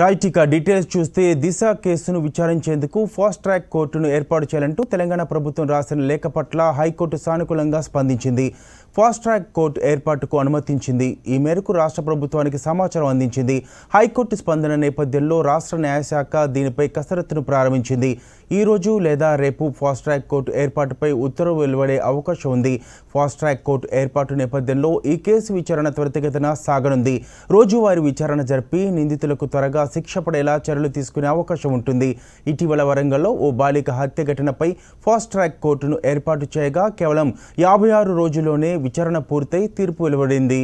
right ఇక details చూస్తే దిశ కేసును విచారించేందుకు ఫాస్ట్ ట్రాక్ కోర్టును ఏర్పాటు చేయాలంటూ తెలంగాణ ప్రభుత్వం రాసిన లేఖ పట్ల హైకోర్టు సానుకూలంగా స్పందించింది ఫాస్ట్ ట్రాక్ కోర్టు ఏర్పాటుకు అనుమతించింది ఈ మేరకు రాష్ట్ర ప్రభుత్వానికి సమాచారం అందించింది హైకోర్టు స్పందన నేపథ్యంలో రాష్ట్ర న్యాయశాఖ దీనిపై కసరత్తును ప్రారంభించింది ఈరోజు లేదా రేపు ఫాస్ట్ ట్రాక్ కోర్టు ఏర్పాటుపై ఉత్తర్వు వెలువడే అవకాశం ఉంది ఫాస్ట్ ట్రాక్ కోర్టు ఏర్పాటు నేపథ్యంలో ఈ కేసు విచారణ త్వరితగతిన సాగనుంది రోజువారీ విచారణ జరిపి నిందితులకు త్వరగా శిక్ష పడేలా చర్యలు తీసుకునే అవకాశం ఉంటుంది ఇటీవల వరంగల్లో ఓ బాలిక హత్య ఘటనపై ఫాస్ట్ ట్రాక్ కోర్టును ఏర్పాటు చేయగా కేవలం యాభై ఆరు రోజుల్లోనే విచారణ పూర్తయి తీర్పు వెలువడింది